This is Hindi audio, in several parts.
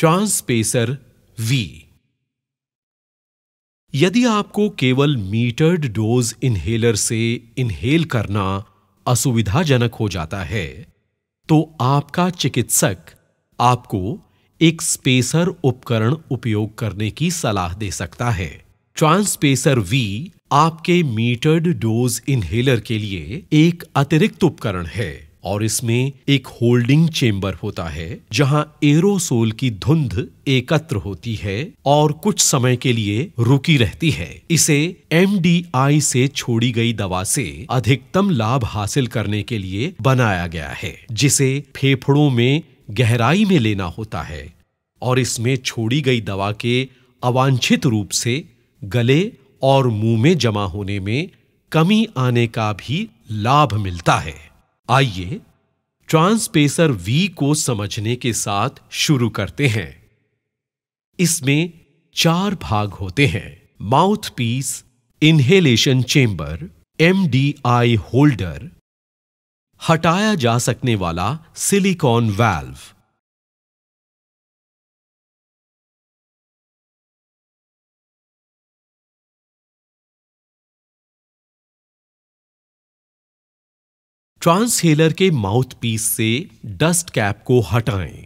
ट्रांसपेसर वी यदि आपको केवल मीटर्ड डोज इनहेलर से इनहेल करना असुविधाजनक हो जाता है तो आपका चिकित्सक आपको एक स्पेसर उपकरण उपयोग करने की सलाह दे सकता है ट्रांसपेसर वी आपके मीटर्ड डोज इनहेलर के लिए एक अतिरिक्त उपकरण है और इसमें एक होल्डिंग चेम्बर होता है जहां एरोसोल की धुंध एकत्र होती है और कुछ समय के लिए रुकी रहती है इसे एम से छोड़ी गई दवा से अधिकतम लाभ हासिल करने के लिए बनाया गया है जिसे फेफड़ों में गहराई में लेना होता है और इसमें छोड़ी गई दवा के अवांछित रूप से गले और मुंह में जमा होने में कमी आने का भी लाभ मिलता है आइए ट्रांसपेसर वी को समझने के साथ शुरू करते हैं इसमें चार भाग होते हैं mouth piece inhalation chamber MDI holder हटाया जा सकने वाला सिलिकॉन वैल्व ट्रांसहेलर के माउथपीस से डस्ट कैप को हटाएं।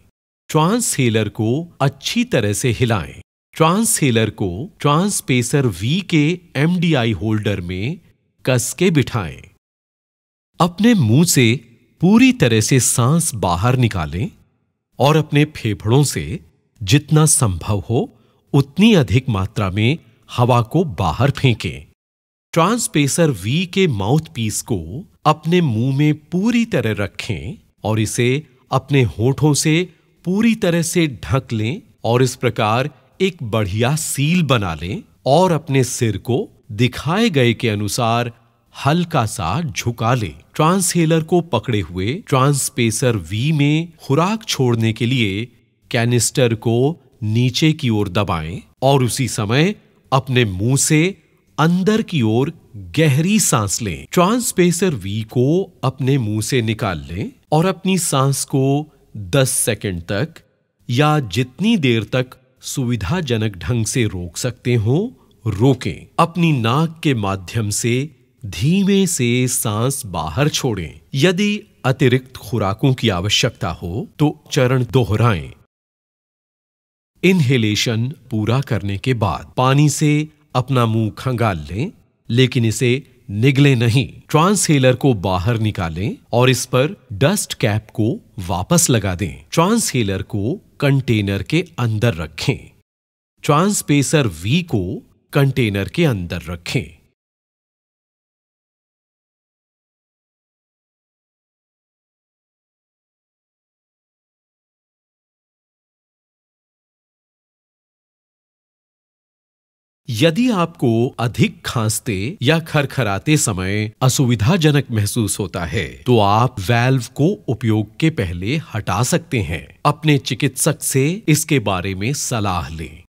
ट्रांसहेलर को अच्छी तरह से हिलाएं। ट्रांसहेलर को ट्रांसपेसर वी के एमडीआई होल्डर में कस के बिठाएं। अपने मुंह से पूरी तरह से सांस बाहर निकालें और अपने फेफड़ों से जितना संभव हो उतनी अधिक मात्रा में हवा को बाहर फेंकें। ट्रांसपेसर वी के माउथ पीस को अपने मुंह में पूरी तरह रखें और इसे अपने होठों से पूरी तरह से ढक लें और इस प्रकार एक बढ़िया सील बना लें और अपने सिर को दिखाए गए के अनुसार हल्का सा झुका लें ट्रांसहेलर को पकड़े हुए ट्रांसपेसर वी में खुराक छोड़ने के लिए कैनिस्टर को नीचे की ओर दबाएं और उसी समय अपने मुंह से अंदर की ओर गहरी सांस लें ट्रांसपेसर वी को अपने मुंह से निकाल लें और अपनी सांस को 10 सेकंड तक या जितनी देर तक सुविधाजनक ढंग से रोक सकते हो रोकें अपनी नाक के माध्यम से धीमे से सांस बाहर छोड़ें यदि अतिरिक्त खुराकों की आवश्यकता हो तो चरण दोहराएं इनहेलेशन पूरा करने के बाद पानी से अपना मुंह खंगाल लें लेकिन इसे निगले नहीं ट्रांसहेलर को बाहर निकालें और इस पर डस्ट कैप को वापस लगा दें ट्रांसहेलर को कंटेनर के अंदर रखें ट्रांसपेसर वी को कंटेनर के अंदर रखें यदि आपको अधिक खांसते या खरखराते समय असुविधाजनक महसूस होता है तो आप वैल्व को उपयोग के पहले हटा सकते हैं अपने चिकित्सक से इसके बारे में सलाह लें